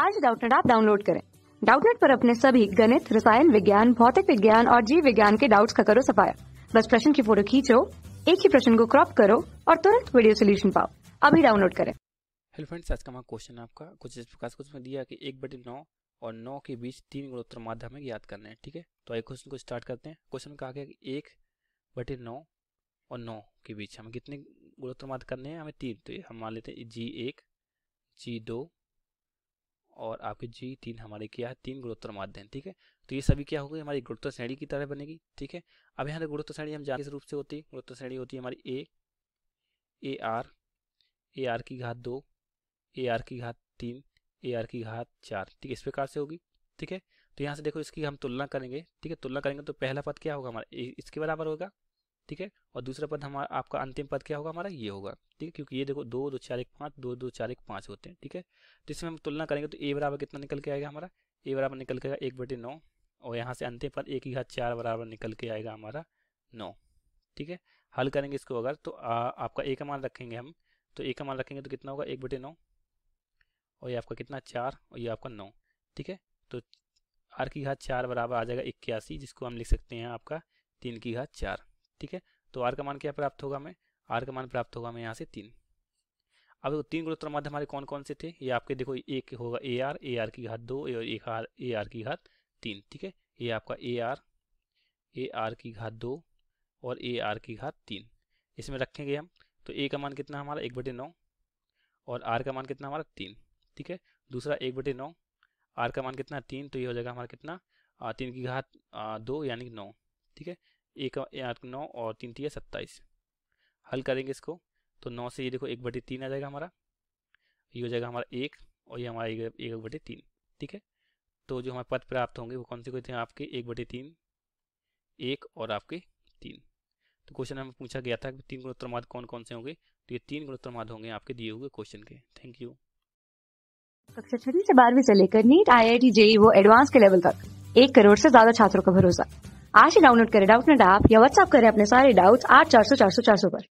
आज डाउटनेट आप डाउनलोड करें डाउटनेट पर अपने सभी गणित रसायन विज्ञान भौतिक विज्ञान और जीव विज्ञान के डाउट्स का करो सफाया बस प्रश्न की फोटो खींचो एक ही प्रश्न को क्रॉप करो और तुरंत वीडियो सोल्यूशन पाओ अभी डाउनलोड करें हेलो फ्रेंड्स आज का क्वेश्चन आपका कुछ इस प्रकार में दिया कि एक बटे नौ और नौ के बीच तीन गुणोत्तर माध्य हमें याद करना है ठीक है तो आइए क्वेश्चन को स्टार्ट करते हैं क्वेश्चन कहा गया कि एक बटे नौ और नौ के बीच हमें कितने गुणोत्तर माध्यम करने हैं हमें तीन तो हम मान लेते हैं जी एक जी दो और आपके जी तीन हमारे क्या है तीन गुणोत्तर माध्य हैं ठीक है तो ये सभी क्या हो गई हमारी गुणोत्तर श्रेणी की तरह बनेगी ठीक है अब यहाँ गुणोत्तर श्रेणी हम जानते रूप से होती है गुणोत्तर श्रेणी होती है हमारी ए ए आर ए आर की घात दो ए आर की घात तीन ए आर की घात चार ठीक है इस प्रकार से होगी ठीक है तो यहाँ से देखो इसकी हम तुलना करेंगे ठीक है तुलना करेंगे तो पहला पद क्या होगा हमारा इसके बराबर होगा ठीक है और दूसरा पद हमारा आपका अंतिम पद क्या होगा हमारा ये होगा ठीक है क्योंकि ये देखो दो दो चार एक पाँच दो दो चार एक पाँच होते हैं ठीक है तो इसमें हम तुलना करेंगे तो ए बराबर कितना निकल के आएगा हमारा ए बराबर निकल के आएगा एक बटे नौ और यहाँ से अंतिम पद एक ही घात चार बराबर निकल के आएगा हमारा नौ ठीक है हल करेंगे इसको अगर तो आ, आपका एक का मान रखेंगे हम तो एक का मान रखेंगे तो कितना होगा एक बटे नौ और ये आपका कितना चार और ये आपका नौ ठीक है तो आर की घात चार बराबर आ जाएगा इक्यासी जिसको हम लिख सकते हैं आपका तीन की घात चार ठीक है तो आर का मान क्या प्राप्त होगा हमें आर का मान प्राप्त होगा हमें यहाँ से तीन अब देखो तीन गुणोत्तर माध्य हमारे कौन कौन से थे ये आपके देखो एक होगा ए आर ए आर की घात दो और एक आर ए आर की घात तीन ठीक है ये आपका ए आर ए आर की घात दो और ए आर की घात तीन इसमें रखेंगे हम तो ए का मान कितना हमारा एक बटे नौ और आर का मान कितना हमारा तीन ठीक है दूसरा एक बटे नौ आर का मान कितना तीन तो ये हो जाएगा हमारा कितना तीन की घात दो यानी नौ ठीक है एक नौ और तीन तीन सत्ताईस हल करेंगे इसको तो नौ से ये देखो एक बटे तीन आ जाएगा हमारा ये हो जाएगा हमारा एक और ये हमारा एक, एक बटे तीन ठीक है तो जो हमारे पद प्राप्त होंगे वो कौन से होते हैं आपके एक बटे तीन एक और आपके तीन तो क्वेश्चन हमें पूछा गया था कि तीन माध कौन कौन से होंगे तो ये तीन गुणोत्तरमाद होंगे आपके दिए हुए क्वेश्चन के थैंक यू कक्षा छठी से बारहवीं से लेकर NEET I I T JEE वो एडवांस के लेवल तक एक करोड़ से ज्यादा छात्रों का भरोसा आज ही डाउनलोड करें डाउट ना डाप या व्हाट्सएप करें अपने सारे डाउट्स आठ चार सौ चार सौ चार सौ पर